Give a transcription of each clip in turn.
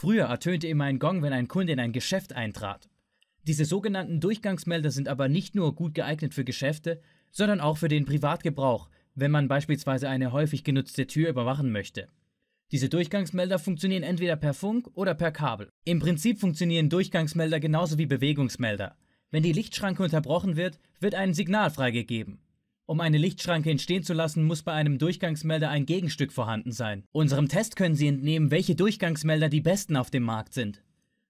Früher ertönte immer ein Gong, wenn ein Kunde in ein Geschäft eintrat. Diese sogenannten Durchgangsmelder sind aber nicht nur gut geeignet für Geschäfte, sondern auch für den Privatgebrauch, wenn man beispielsweise eine häufig genutzte Tür überwachen möchte. Diese Durchgangsmelder funktionieren entweder per Funk oder per Kabel. Im Prinzip funktionieren Durchgangsmelder genauso wie Bewegungsmelder. Wenn die Lichtschranke unterbrochen wird, wird ein Signal freigegeben. Um eine Lichtschranke entstehen zu lassen, muss bei einem Durchgangsmelder ein Gegenstück vorhanden sein. Unserem Test können Sie entnehmen, welche Durchgangsmelder die besten auf dem Markt sind.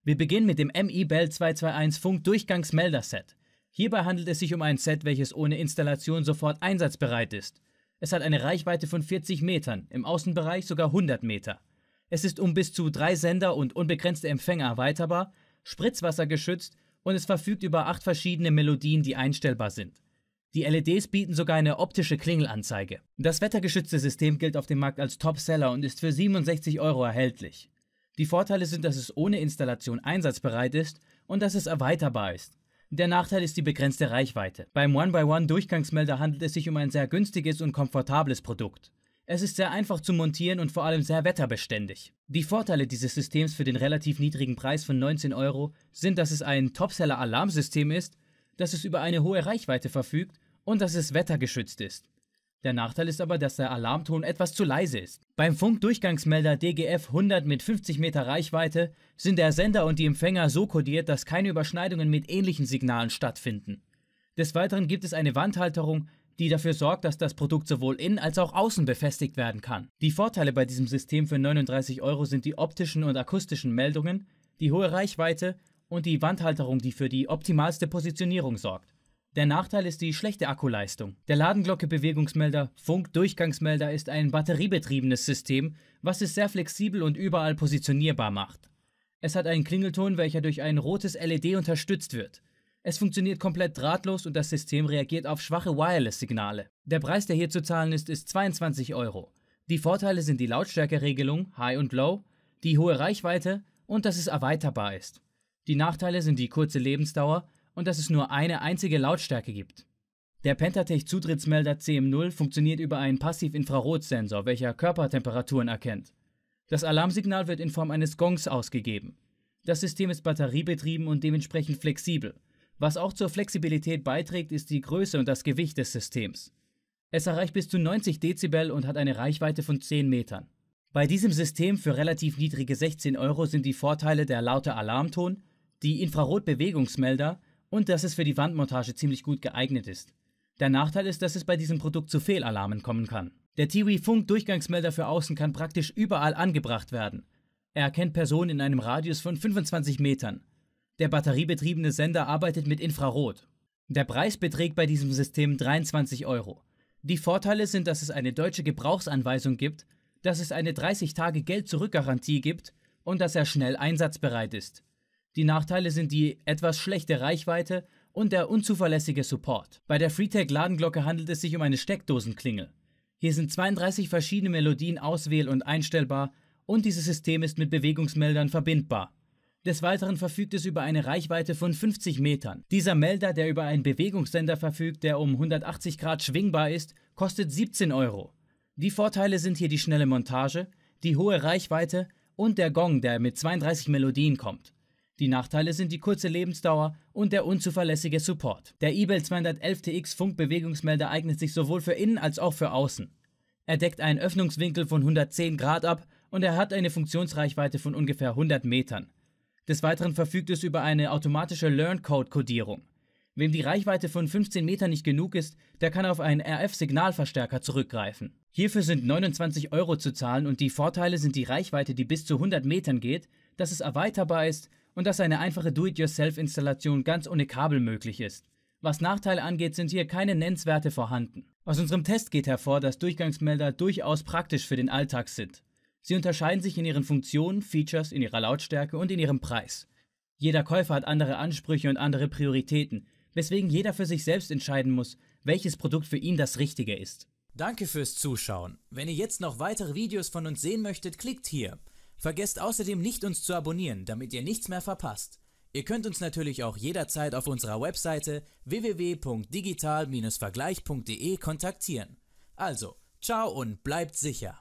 Wir beginnen mit dem MI Bell 221 Funk Durchgangsmelder Set. Hierbei handelt es sich um ein Set, welches ohne Installation sofort einsatzbereit ist. Es hat eine Reichweite von 40 Metern, im Außenbereich sogar 100 Meter. Es ist um bis zu drei Sender und unbegrenzte Empfänger erweiterbar, spritzwassergeschützt und es verfügt über acht verschiedene Melodien, die einstellbar sind. Die LEDs bieten sogar eine optische Klingelanzeige. Das wettergeschützte System gilt auf dem Markt als Topseller und ist für 67 Euro erhältlich. Die Vorteile sind, dass es ohne Installation einsatzbereit ist und dass es erweiterbar ist. Der Nachteil ist die begrenzte Reichweite. Beim One-by-One-Durchgangsmelder handelt es sich um ein sehr günstiges und komfortables Produkt. Es ist sehr einfach zu montieren und vor allem sehr wetterbeständig. Die Vorteile dieses Systems für den relativ niedrigen Preis von 19 Euro sind, dass es ein Topseller-Alarmsystem ist dass es über eine hohe Reichweite verfügt und dass es wettergeschützt ist. Der Nachteil ist aber, dass der Alarmton etwas zu leise ist. Beim Funkdurchgangsmelder DGF 100 mit 50 Meter Reichweite sind der Sender und die Empfänger so kodiert, dass keine Überschneidungen mit ähnlichen Signalen stattfinden. Des Weiteren gibt es eine Wandhalterung, die dafür sorgt, dass das Produkt sowohl innen als auch außen befestigt werden kann. Die Vorteile bei diesem System für 39 Euro sind die optischen und akustischen Meldungen, die hohe Reichweite und die Wandhalterung, die für die optimalste Positionierung sorgt. Der Nachteil ist die schlechte Akkuleistung. Der Ladenglocke-Bewegungsmelder, Funk-Durchgangsmelder ist ein batteriebetriebenes System, was es sehr flexibel und überall positionierbar macht. Es hat einen Klingelton, welcher durch ein rotes LED unterstützt wird. Es funktioniert komplett drahtlos und das System reagiert auf schwache Wireless-Signale. Der Preis, der hier zu zahlen ist, ist 22 Euro. Die Vorteile sind die Lautstärkeregelung, High und Low, die hohe Reichweite und dass es erweiterbar ist. Die Nachteile sind die kurze Lebensdauer und dass es nur eine einzige Lautstärke gibt. Der Pentatech-Zutrittsmelder CM0 funktioniert über einen Passiv-Infrarotsensor, welcher Körpertemperaturen erkennt. Das Alarmsignal wird in Form eines Gongs ausgegeben. Das System ist batteriebetrieben und dementsprechend flexibel. Was auch zur Flexibilität beiträgt, ist die Größe und das Gewicht des Systems. Es erreicht bis zu 90 Dezibel und hat eine Reichweite von 10 Metern. Bei diesem System für relativ niedrige 16 Euro sind die Vorteile der laute Alarmton die Infrarotbewegungsmelder und dass es für die Wandmontage ziemlich gut geeignet ist. Der Nachteil ist, dass es bei diesem Produkt zu Fehlalarmen kommen kann. Der Tiwi-Funk-Durchgangsmelder für außen kann praktisch überall angebracht werden. Er erkennt Personen in einem Radius von 25 Metern. Der batteriebetriebene Sender arbeitet mit Infrarot. Der Preis beträgt bei diesem System 23 Euro. Die Vorteile sind, dass es eine deutsche Gebrauchsanweisung gibt, dass es eine 30 Tage Geld-Zurück-Garantie gibt und dass er schnell einsatzbereit ist. Die Nachteile sind die etwas schlechte Reichweite und der unzuverlässige Support. Bei der Freetech-Ladenglocke handelt es sich um eine Steckdosenklingel. Hier sind 32 verschiedene Melodien auswähl- und einstellbar und dieses System ist mit Bewegungsmeldern verbindbar. Des Weiteren verfügt es über eine Reichweite von 50 Metern. Dieser Melder, der über einen Bewegungssender verfügt, der um 180 Grad schwingbar ist, kostet 17 Euro. Die Vorteile sind hier die schnelle Montage, die hohe Reichweite und der Gong, der mit 32 Melodien kommt. Die Nachteile sind die kurze Lebensdauer und der unzuverlässige Support. Der eBay 211 TX Funkbewegungsmelder eignet sich sowohl für innen als auch für außen. Er deckt einen Öffnungswinkel von 110 Grad ab und er hat eine Funktionsreichweite von ungefähr 100 Metern. Des Weiteren verfügt es über eine automatische Learn-Code-Kodierung. Wem die Reichweite von 15 Metern nicht genug ist, der kann auf einen RF-Signalverstärker zurückgreifen. Hierfür sind 29 Euro zu zahlen und die Vorteile sind die Reichweite, die bis zu 100 Metern geht, dass es erweiterbar ist und dass eine einfache Do-it-yourself-Installation ganz ohne Kabel möglich ist. Was Nachteile angeht, sind hier keine Nennwerte vorhanden. Aus unserem Test geht hervor, dass Durchgangsmelder durchaus praktisch für den Alltag sind. Sie unterscheiden sich in ihren Funktionen, Features, in ihrer Lautstärke und in ihrem Preis. Jeder Käufer hat andere Ansprüche und andere Prioritäten, weswegen jeder für sich selbst entscheiden muss, welches Produkt für ihn das Richtige ist. Danke fürs Zuschauen. Wenn ihr jetzt noch weitere Videos von uns sehen möchtet, klickt hier. Vergesst außerdem nicht, uns zu abonnieren, damit ihr nichts mehr verpasst. Ihr könnt uns natürlich auch jederzeit auf unserer Webseite www.digital-vergleich.de kontaktieren. Also, ciao und bleibt sicher!